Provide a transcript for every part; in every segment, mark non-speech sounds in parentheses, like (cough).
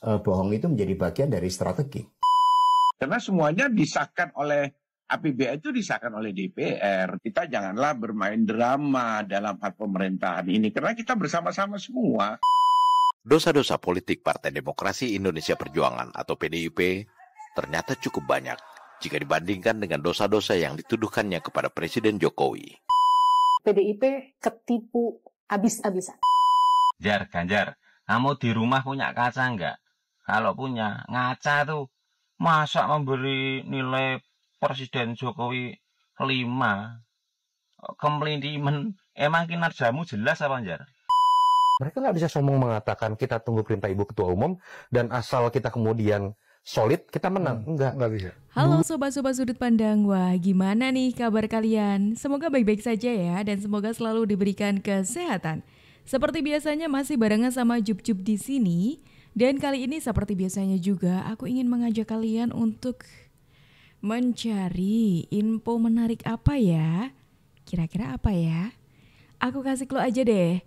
eh, bohong itu menjadi bagian dari strategi. Karena semuanya disahkan oleh APBN itu disahkan oleh DPR. Kita janganlah bermain drama dalam hal pemerintahan ini karena kita bersama-sama semua. Dosa-dosa politik Partai Demokrasi Indonesia Perjuangan atau PDIP ternyata cukup banyak jika dibandingkan dengan dosa-dosa yang dituduhkannya kepada Presiden Jokowi. PDIP ketipu abis-abisan. Jar, Ganjar, kamu di rumah punya kaca nggak? kalau punya ngaca tuh masa memberi nilai Presiden Jokowi 5 kemelidimen emang kinerjamu jelas apa anjar mereka nggak bisa sombong mengatakan kita tunggu perintah Ibu Ketua Umum dan asal kita kemudian solid kita menang hmm, enggak enggak bisa halo sobat-sobat sudut pandang wah gimana nih kabar kalian semoga baik-baik saja ya dan semoga selalu diberikan kesehatan seperti biasanya masih barengan sama Jup Jup di sini dan kali ini seperti biasanya juga aku ingin mengajak kalian untuk mencari info menarik apa ya? Kira-kira apa ya? Aku kasih clue aja deh.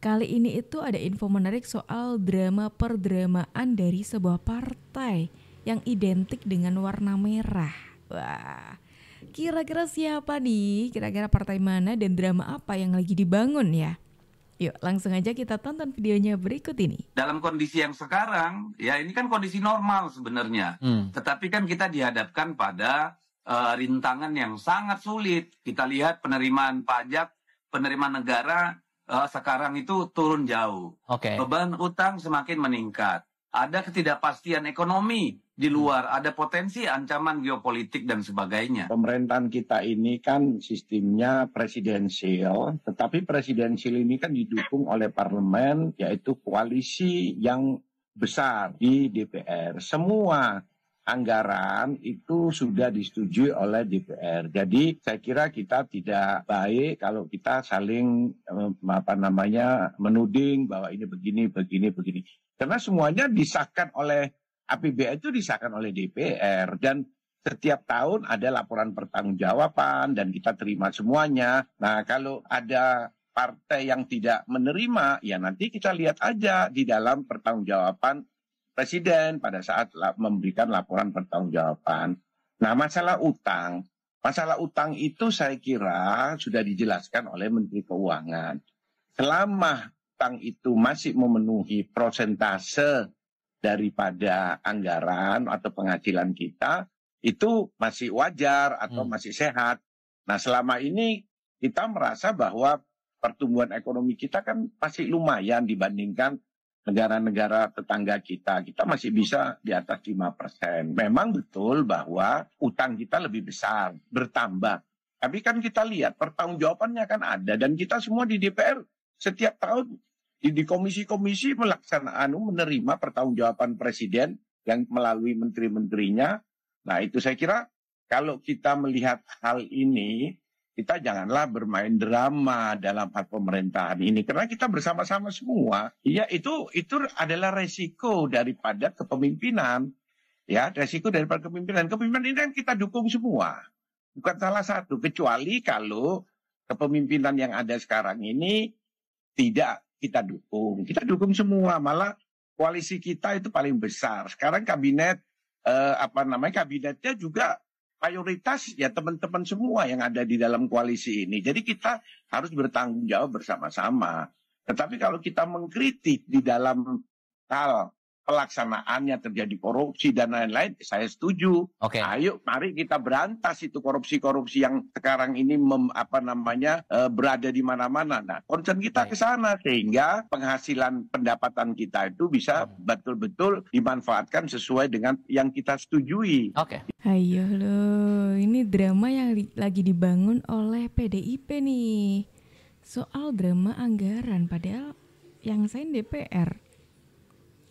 Kali ini itu ada info menarik soal drama perdramaan dari sebuah partai yang identik dengan warna merah. Wah, kira-kira siapa nih? Kira-kira partai mana dan drama apa yang lagi dibangun ya? Yuk langsung aja kita tonton videonya berikut ini. Dalam kondisi yang sekarang, ya ini kan kondisi normal sebenarnya. Hmm. Tetapi kan kita dihadapkan pada uh, rintangan yang sangat sulit. Kita lihat penerimaan pajak, penerimaan negara uh, sekarang itu turun jauh. Okay. Beban utang semakin meningkat. Ada ketidakpastian ekonomi di hmm. luar ada potensi ancaman geopolitik dan sebagainya. Pemerintahan kita ini kan sistemnya presidensial, tetapi presidensial ini kan didukung oleh parlemen yaitu koalisi yang besar di DPR. Semua anggaran itu sudah disetujui oleh DPR. Jadi saya kira kita tidak baik kalau kita saling eh, apa namanya menuding bahwa ini begini, begini, begini. Karena semuanya disahkan oleh APBN itu disahkan oleh DPR dan setiap tahun ada laporan pertanggungjawaban dan kita terima semuanya. Nah, kalau ada partai yang tidak menerima, ya nanti kita lihat aja di dalam pertanggungjawaban presiden pada saat memberikan laporan pertanggungjawaban. Nah, masalah utang, masalah utang itu saya kira sudah dijelaskan oleh Menteri Keuangan. Selama utang itu masih memenuhi prosentase daripada anggaran atau penghasilan kita itu masih wajar atau hmm. masih sehat. Nah, selama ini kita merasa bahwa pertumbuhan ekonomi kita kan pasti lumayan dibandingkan negara-negara tetangga kita. Kita masih bisa di atas 5%. Memang betul bahwa utang kita lebih besar, bertambah. Tapi kan kita lihat pertanggungjawabannya kan ada dan kita semua di DPR setiap tahun di komisi-komisi pelaksanaan menerima pertanggungjawaban presiden yang melalui menteri-menterinya. Nah, itu saya kira kalau kita melihat hal ini, kita janganlah bermain drama dalam hal pemerintahan ini karena kita bersama-sama semua. Ya, itu itu adalah resiko daripada kepemimpinan. Ya, resiko daripada kepemimpinan. Kepemimpinan ini kan kita dukung semua. Bukan salah satu kecuali kalau kepemimpinan yang ada sekarang ini tidak kita dukung. Kita dukung semua, malah koalisi kita itu paling besar. Sekarang kabinet eh, apa namanya kabinetnya juga mayoritas ya teman-teman semua yang ada di dalam koalisi ini. Jadi kita harus bertanggung jawab bersama-sama. Tetapi kalau kita mengkritik di dalam hal pelaksanaannya terjadi korupsi dan lain-lain, saya setuju. Oke. Okay. Ayo, mari kita berantas itu korupsi-korupsi yang sekarang ini mem, apa namanya e, berada di mana-mana. Nah, concern kita ke sana sehingga penghasilan pendapatan kita itu bisa betul-betul dimanfaatkan sesuai dengan yang kita setujui. Oke. Okay. Ayo loh, ini drama yang lagi dibangun oleh PDIP nih. Soal drama anggaran padahal yang saya DPR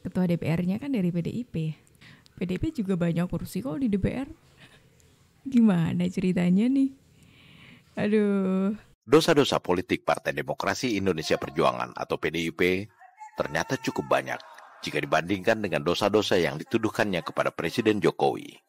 ketua DPR-nya kan dari PDIP. PDIP juga banyak kursi kok di DPR. Gimana ceritanya nih? Aduh. Dosa-dosa politik Partai Demokrasi Indonesia Perjuangan atau PDIP ternyata cukup banyak jika dibandingkan dengan dosa-dosa yang dituduhkannya kepada Presiden Jokowi.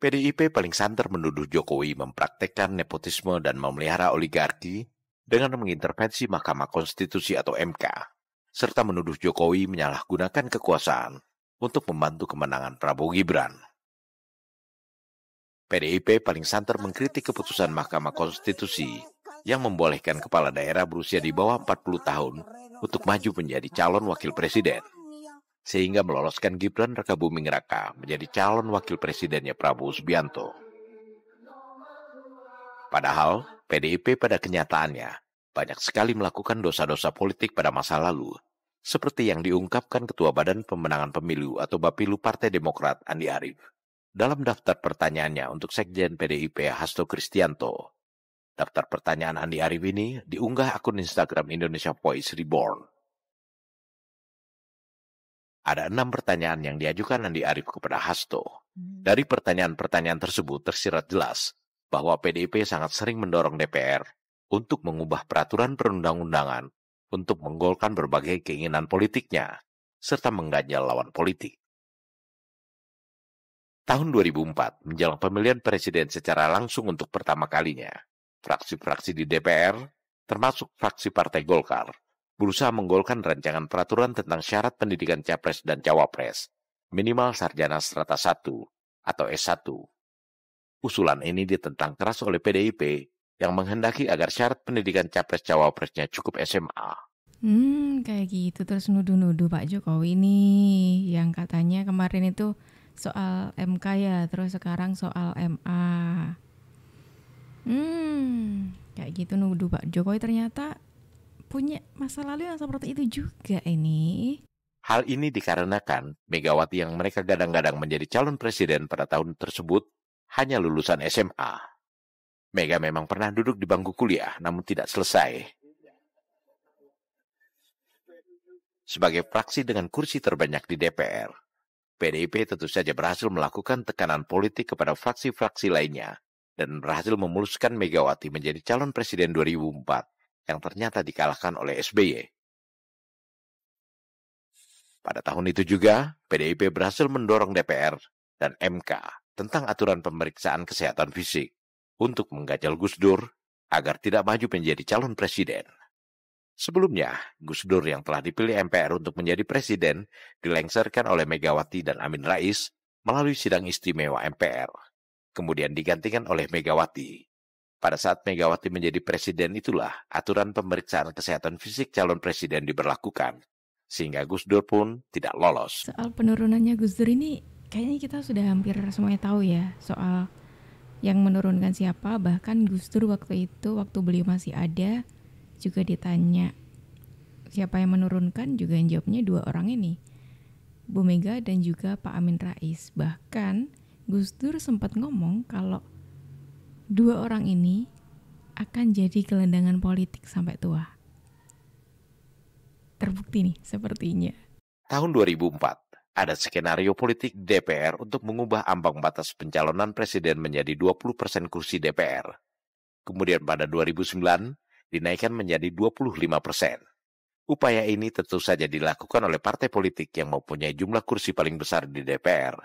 PDIP paling santer menuduh Jokowi mempraktekkan nepotisme dan memelihara oligarki dengan mengintervensi Mahkamah Konstitusi atau MK serta menuduh Jokowi menyalahgunakan kekuasaan untuk membantu kemenangan Prabowo Gibran. PDIP paling santer mengkritik keputusan Mahkamah Konstitusi yang membolehkan kepala daerah berusia di bawah 40 tahun untuk maju menjadi calon wakil presiden, sehingga meloloskan Gibran Rakabuming Raka menjadi calon wakil presidennya Prabowo Subianto. Padahal, PDIP pada kenyataannya banyak sekali melakukan dosa-dosa politik pada masa lalu, seperti yang diungkapkan Ketua Badan Pemenangan Pemilu atau Bapilu Partai Demokrat Andi Arief dalam daftar pertanyaannya untuk Sekjen PDIP Hasto Kristianto. Daftar pertanyaan Andi Arief ini diunggah akun Instagram Indonesia Voice Reborn. Ada enam pertanyaan yang diajukan Andi Arief kepada Hasto. Hmm. Dari pertanyaan-pertanyaan tersebut tersirat jelas bahwa PDIP sangat sering mendorong DPR untuk mengubah peraturan perundang-undangan untuk menggolkan berbagai keinginan politiknya, serta mengganjal lawan politik. Tahun 2004 menjelang pemilihan presiden secara langsung untuk pertama kalinya, fraksi-fraksi di DPR, termasuk fraksi Partai Golkar, berusaha menggolkan rancangan peraturan tentang syarat pendidikan capres dan cawapres, minimal sarjana strata 1 atau S1. Usulan ini ditentang keras oleh PDIP yang menghendaki agar syarat pendidikan capres-cawapresnya cukup SMA. Hmm, kayak gitu terus nuduh-nuduh Pak Jokowi ini, yang katanya kemarin itu soal MK ya, terus sekarang soal MA. Hmm, kayak gitu nuduh Pak Jokowi ternyata punya masa lalu yang seperti itu juga ini. Hal ini dikarenakan Megawati yang mereka gadang-gadang menjadi calon presiden pada tahun tersebut hanya lulusan SMA. Mega memang pernah duduk di bangku kuliah, namun tidak selesai. Sebagai fraksi dengan kursi terbanyak di DPR, PDIP tentu saja berhasil melakukan tekanan politik kepada fraksi-fraksi lainnya dan berhasil memuluskan Megawati menjadi calon presiden 2004 yang ternyata dikalahkan oleh SBY. Pada tahun itu juga, PDIP berhasil mendorong DPR dan MK tentang aturan pemeriksaan kesehatan fisik untuk menggajal Gus Dur agar tidak maju menjadi calon presiden. Sebelumnya, Gus Dur yang telah dipilih MPR untuk menjadi presiden dilengsarkan oleh Megawati dan Amin Rais melalui sidang istimewa MPR, kemudian digantikan oleh Megawati. Pada saat Megawati menjadi presiden itulah aturan pemeriksaan kesehatan fisik calon presiden diberlakukan, sehingga Gus Dur pun tidak lolos. Soal penurunannya Gus Dur ini kayaknya kita sudah hampir semuanya tahu ya soal yang menurunkan siapa bahkan gustur waktu itu waktu beliau masih ada juga ditanya siapa yang menurunkan juga yang jawabnya dua orang ini Bu Mega dan juga Pak Amin Rais bahkan Gus Dur sempat ngomong kalau dua orang ini akan jadi gelandangan politik sampai tua terbukti nih sepertinya tahun 2004 ada skenario politik DPR untuk mengubah ambang batas pencalonan presiden menjadi 20% persen kursi DPR. Kemudian pada 2009, dinaikkan menjadi 25%. persen. Upaya ini tentu saja dilakukan oleh partai politik yang mempunyai jumlah kursi paling besar di DPR,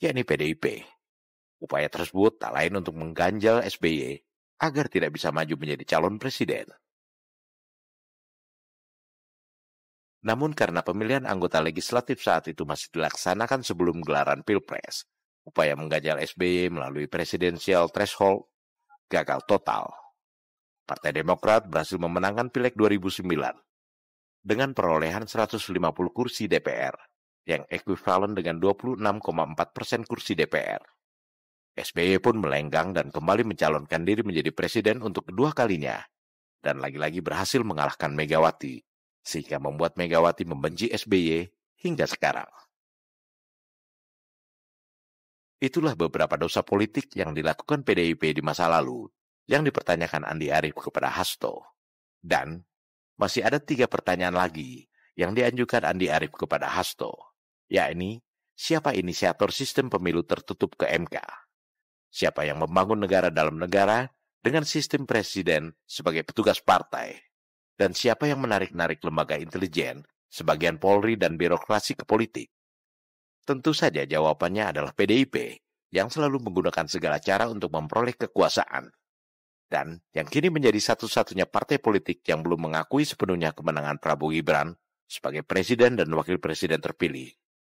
yakni PDIP. Upaya tersebut tak lain untuk mengganjal SBY agar tidak bisa maju menjadi calon presiden. Namun karena pemilihan anggota legislatif saat itu masih dilaksanakan sebelum gelaran Pilpres, upaya mengganjal SBY melalui presidensial threshold gagal total. Partai Demokrat berhasil memenangkan pilek 2009 dengan perolehan 150 kursi DPR yang ekuivalen dengan 26,4 persen kursi DPR. SBY pun melenggang dan kembali mencalonkan diri menjadi presiden untuk kedua kalinya dan lagi-lagi berhasil mengalahkan Megawati sehingga membuat Megawati membenci SBY hingga sekarang. Itulah beberapa dosa politik yang dilakukan PDIP di masa lalu yang dipertanyakan Andi Arief kepada Hasto. Dan masih ada tiga pertanyaan lagi yang dianjurkan Andi Arief kepada Hasto, yakni siapa inisiator sistem pemilu tertutup ke MK? Siapa yang membangun negara dalam negara dengan sistem presiden sebagai petugas partai? dan siapa yang menarik-narik lembaga intelijen, sebagian Polri dan birokrasi ke politik? Tentu saja jawabannya adalah PDIP yang selalu menggunakan segala cara untuk memperoleh kekuasaan. Dan yang kini menjadi satu-satunya partai politik yang belum mengakui sepenuhnya kemenangan Prabowo Gibran sebagai presiden dan wakil presiden terpilih,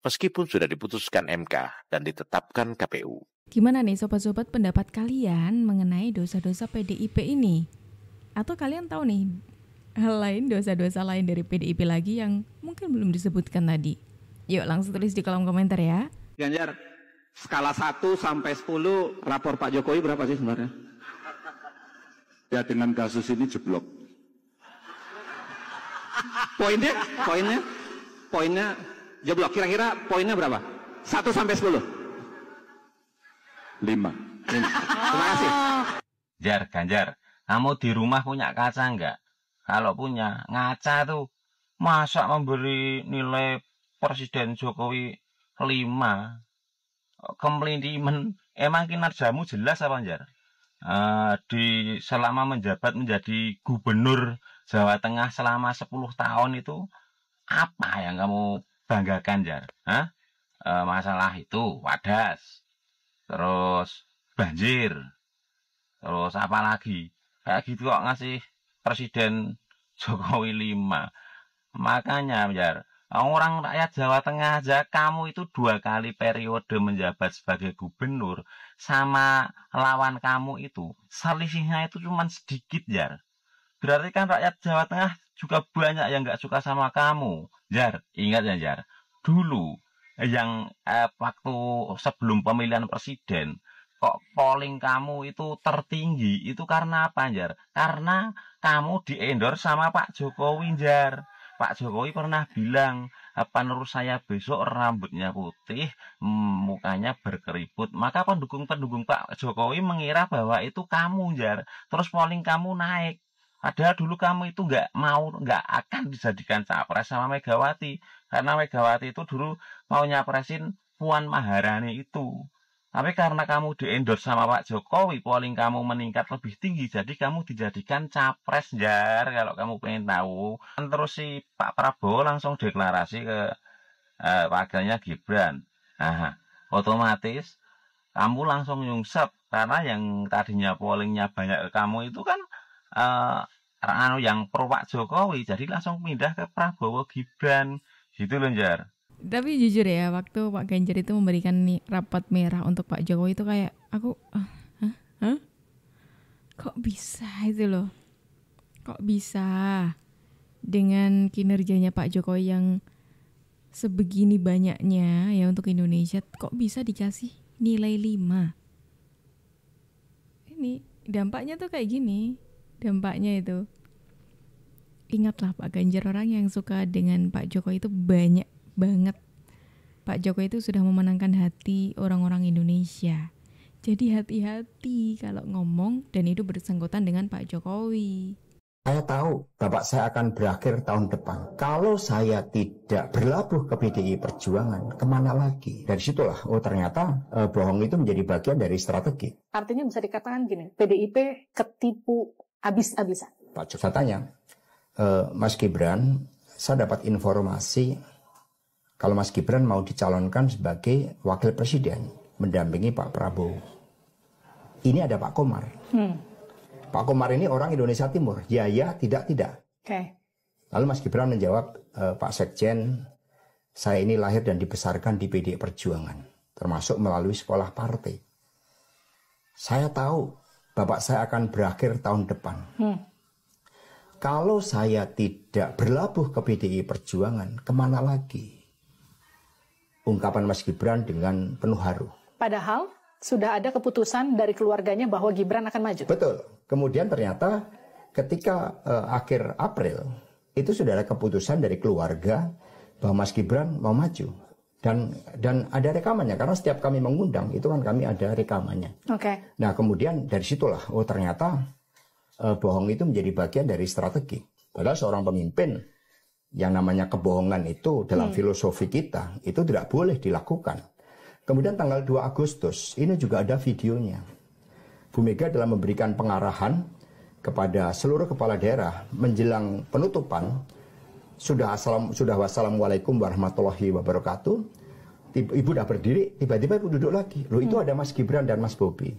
meskipun sudah diputuskan MK dan ditetapkan KPU. Gimana nih sobat-sobat pendapat kalian mengenai dosa-dosa PDIP ini? Atau kalian tahu nih hal lain, dosa-dosa lain dari PDIP lagi yang mungkin belum disebutkan tadi? Yuk langsung tulis di kolom komentar ya. Ganjar, skala 1 sampai 10 rapor Pak Jokowi berapa sih sebenarnya? Ya dengan kasus ini jeblok. poinnya, poinnya, poinnya jeblok. Kira-kira poinnya berapa? 1 sampai 10? 5. Terima kasih. Ganjar, Ganjar, kamu di rumah punya kaca enggak? kalau punya ngaca tuh masa memberi nilai Presiden Jokowi 5 men emang kinerjamu jelas apa anjar uh, eh, di selama menjabat menjadi gubernur Jawa Tengah selama 10 tahun itu apa yang kamu banggakan jar huh? uh, eh, masalah itu wadas terus banjir terus apa lagi kayak gitu kok ngasih Presiden (laughs) Jokowi lima, Makanya, biar orang rakyat Jawa Tengah aja kamu itu dua kali periode menjabat sebagai gubernur sama lawan kamu itu selisihnya itu cuma sedikit, Jar. Berarti kan rakyat Jawa Tengah juga banyak yang nggak suka sama kamu. Jar, ingat ya, Jar. Dulu yang eh, waktu sebelum pemilihan presiden kok polling kamu itu tertinggi itu karena apa Jar? Karena kamu diendor sama Pak Jokowi Jar. Pak Jokowi pernah bilang menurut saya besok rambutnya putih, hmm, mukanya berkeriput. Maka pendukung-pendukung Pak Jokowi mengira bahwa itu kamu Jar. Terus polling kamu naik. Padahal dulu kamu itu nggak mau, nggak akan dijadikan capres sama Megawati. Karena Megawati itu dulu mau nyapresin Puan Maharani itu tapi karena kamu diendorse sama Pak Jokowi, polling kamu meningkat lebih tinggi, jadi kamu dijadikan capres jar kalau kamu pengen tahu. Kan terus si Pak Prabowo langsung deklarasi ke eh, wakilnya Gibran. Aha, otomatis kamu langsung nyungsep karena yang tadinya pollingnya banyak ke kamu itu kan eh, anu yang pro Pak Jokowi, jadi langsung pindah ke Prabowo Gibran. Gitu loh, Jar tapi jujur ya waktu Pak Ganjar itu memberikan nih rapat merah untuk Pak Jokowi itu kayak aku ah, hah, kok bisa itu loh kok bisa dengan kinerjanya Pak Jokowi yang sebegini banyaknya ya untuk Indonesia kok bisa dikasih nilai 5 ini dampaknya tuh kayak gini dampaknya itu ingatlah Pak Ganjar orang yang suka dengan Pak Jokowi itu banyak banget Pak Jokowi itu sudah memenangkan hati orang-orang Indonesia. Jadi hati-hati kalau ngomong dan itu bersangkutan dengan Pak Jokowi. Saya tahu Bapak saya akan berakhir tahun depan. Kalau saya tidak berlabuh ke PDI Perjuangan, kemana lagi? Dari situlah, oh ternyata eh, bohong itu menjadi bagian dari strategi. Artinya bisa dikatakan gini, PDIP ketipu abis-abisan. Pak Jokowi saya tanya, eh, Mas Gibran, saya dapat informasi kalau Mas Gibran mau dicalonkan sebagai wakil presiden mendampingi Pak Prabowo. Ini ada Pak Komar. Hmm. Pak Komar ini orang Indonesia Timur. Ya, ya, tidak, tidak. Okay. Lalu Mas Gibran menjawab, e, Pak Sekjen, saya ini lahir dan dibesarkan di PD Perjuangan, termasuk melalui sekolah partai. Saya tahu Bapak saya akan berakhir tahun depan. Hmm. Kalau saya tidak berlabuh ke PDI Perjuangan, kemana lagi? ungkapan Mas Gibran dengan penuh haru. Padahal sudah ada keputusan dari keluarganya bahwa Gibran akan maju. Betul. Kemudian ternyata ketika uh, akhir April itu sudah ada keputusan dari keluarga bahwa Mas Gibran mau maju dan dan ada rekamannya karena setiap kami mengundang itu kan kami ada rekamannya. Oke. Okay. Nah kemudian dari situlah oh ternyata uh, bohong itu menjadi bagian dari strategi. Padahal seorang pemimpin yang namanya kebohongan itu dalam hmm. filosofi kita itu tidak boleh dilakukan. Kemudian tanggal 2 Agustus ini juga ada videonya. Bu Mega dalam memberikan pengarahan kepada seluruh kepala daerah menjelang penutupan sudah assalam, sudah wassalamualaikum warahmatullahi wabarakatuh. Ibu dah berdiri, tiba-tiba ibu duduk lagi. Loh itu hmm. ada Mas Gibran dan Mas Bobi.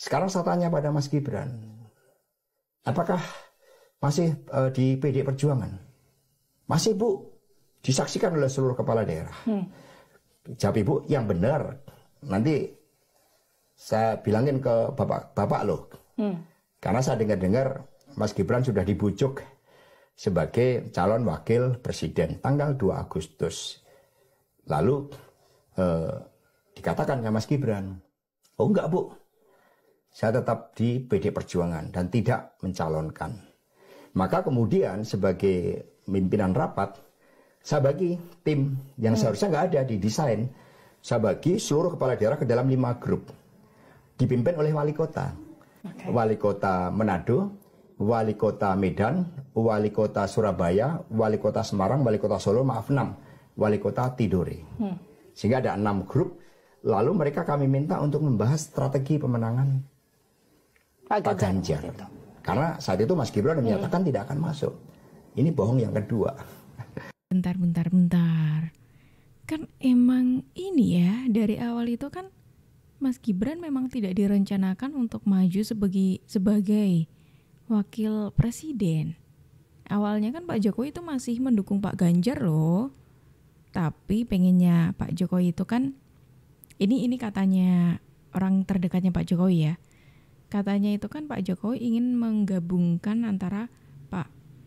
Sekarang saya tanya pada Mas Gibran, apakah masih uh, di PD Perjuangan? Masih Bu, disaksikan oleh seluruh kepala daerah. Hmm. Jawab Ibu, yang benar. Nanti saya bilangin ke Bapak, Bapak loh. Hmm. Karena saya dengar-dengar Mas Gibran sudah dibujuk sebagai calon wakil presiden tanggal 2 Agustus. Lalu eh, dikatakan sama Mas Gibran, oh enggak Bu, saya tetap di PD Perjuangan dan tidak mencalonkan. Maka kemudian sebagai pimpinan rapat, saya bagi tim yang hmm. seharusnya nggak ada di desain, saya bagi seluruh kepala daerah ke dalam lima grup, dipimpin oleh wali kota, okay. wali kota Manado, wali kota Medan, wali kota Surabaya, wali kota Semarang, wali kota Solo, maaf enam, wali kota Tidore, hmm. sehingga ada enam grup. Lalu mereka kami minta untuk membahas strategi pemenangan Pak Ganjar. Karena saat itu Mas Gibran menyatakan hmm. tidak akan masuk. Ini bohong yang kedua. Bentar, bentar, bentar. Kan emang ini ya, dari awal itu kan Mas Gibran memang tidak direncanakan untuk maju sebagai sebagai wakil presiden. Awalnya kan Pak Jokowi itu masih mendukung Pak Ganjar loh. Tapi pengennya Pak Jokowi itu kan ini ini katanya orang terdekatnya Pak Jokowi ya. Katanya itu kan Pak Jokowi ingin menggabungkan antara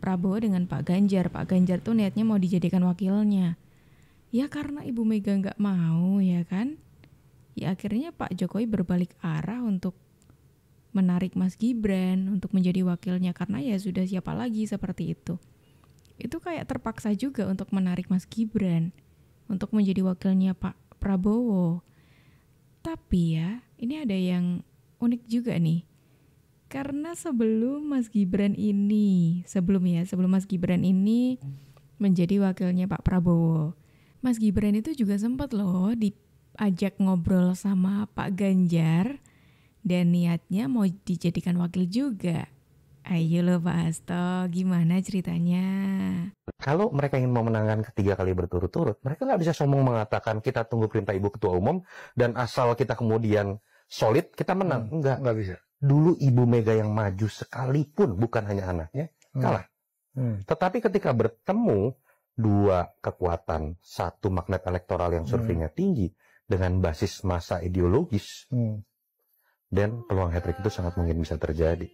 Prabowo dengan Pak Ganjar. Pak Ganjar tuh niatnya mau dijadikan wakilnya. Ya karena Ibu Mega nggak mau ya kan. Ya akhirnya Pak Jokowi berbalik arah untuk menarik Mas Gibran untuk menjadi wakilnya karena ya sudah siapa lagi seperti itu. Itu kayak terpaksa juga untuk menarik Mas Gibran untuk menjadi wakilnya Pak Prabowo. Tapi ya, ini ada yang unik juga nih. Karena sebelum Mas Gibran ini, sebelum ya, sebelum Mas Gibran ini menjadi wakilnya Pak Prabowo, Mas Gibran itu juga sempat loh diajak ngobrol sama Pak Ganjar dan niatnya mau dijadikan wakil juga. Ayo loh Pak Asto, gimana ceritanya? Kalau mereka ingin memenangkan ketiga kali berturut-turut, mereka nggak bisa sombong mengatakan kita tunggu perintah Ibu Ketua Umum dan asal kita kemudian solid, kita menang. Hmm, enggak. Nggak bisa dulu Ibu Mega yang maju sekalipun bukan hanya anaknya hmm. kalah. Hmm. Tetapi ketika bertemu dua kekuatan, satu magnet elektoral yang hmm. surveinya hmm. tinggi dengan basis masa ideologis, hmm. dan peluang hat itu sangat mungkin bisa terjadi.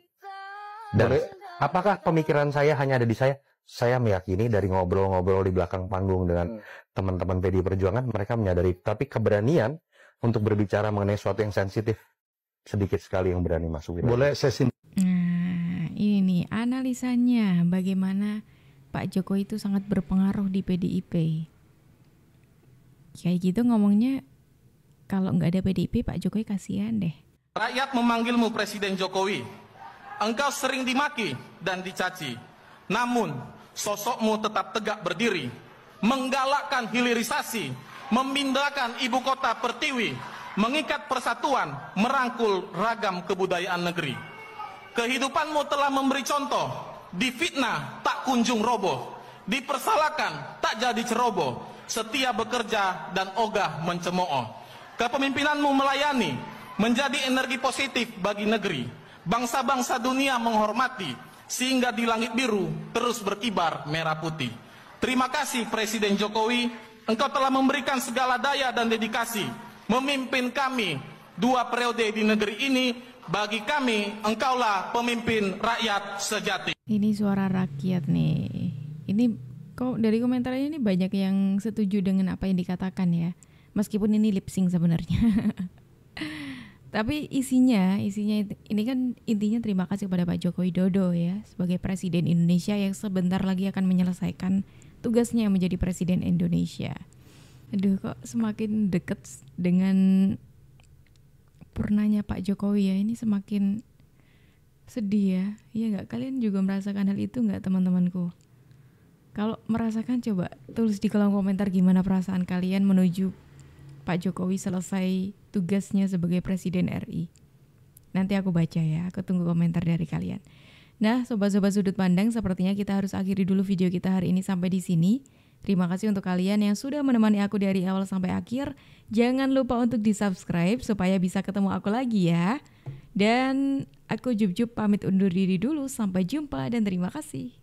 Dan apakah pemikiran saya hanya ada di saya? Saya meyakini dari ngobrol-ngobrol di belakang panggung dengan hmm. teman-teman hmm. PDI Perjuangan, mereka menyadari. Tapi keberanian untuk berbicara mengenai sesuatu yang sensitif sedikit sekali yang berani masuk. Boleh saya sim Nah, ini nih analisanya bagaimana Pak Jokowi itu sangat berpengaruh di PDIP. Kayak gitu ngomongnya kalau nggak ada PDIP Pak Jokowi kasihan deh. Rakyat memanggilmu Presiden Jokowi. Engkau sering dimaki dan dicaci. Namun, sosokmu tetap tegak berdiri. Menggalakkan hilirisasi. Memindahkan ibu kota pertiwi mengikat persatuan, merangkul ragam kebudayaan negeri. Kehidupanmu telah memberi contoh, difitnah tak kunjung roboh, dipersalahkan tak jadi ceroboh, setia bekerja dan ogah mencemooh. Kepemimpinanmu melayani, menjadi energi positif bagi negeri. Bangsa-bangsa dunia menghormati, sehingga di langit biru terus berkibar merah putih. Terima kasih Presiden Jokowi, engkau telah memberikan segala daya dan dedikasi memimpin kami dua periode di negeri ini bagi kami engkaulah pemimpin rakyat sejati ini suara rakyat nih ini kok dari komentarnya ini banyak yang setuju dengan apa yang dikatakan ya meskipun ini lipsing sebenarnya (laughs) tapi isinya isinya ini kan intinya terima kasih kepada Pak Joko Widodo ya sebagai presiden Indonesia yang sebentar lagi akan menyelesaikan tugasnya menjadi presiden Indonesia. Aduh kok semakin deket dengan purnanya Pak Jokowi ya ini semakin sedih ya. Iya nggak kalian juga merasakan hal itu nggak teman-temanku? Kalau merasakan coba tulis di kolom komentar gimana perasaan kalian menuju Pak Jokowi selesai tugasnya sebagai Presiden RI. Nanti aku baca ya, aku tunggu komentar dari kalian. Nah, sobat-sobat sudut pandang, sepertinya kita harus akhiri dulu video kita hari ini sampai di sini. Terima kasih untuk kalian yang sudah menemani aku dari awal sampai akhir. Jangan lupa untuk di-subscribe supaya bisa ketemu aku lagi ya. Dan aku Jub Jub pamit undur diri dulu. Sampai jumpa dan terima kasih.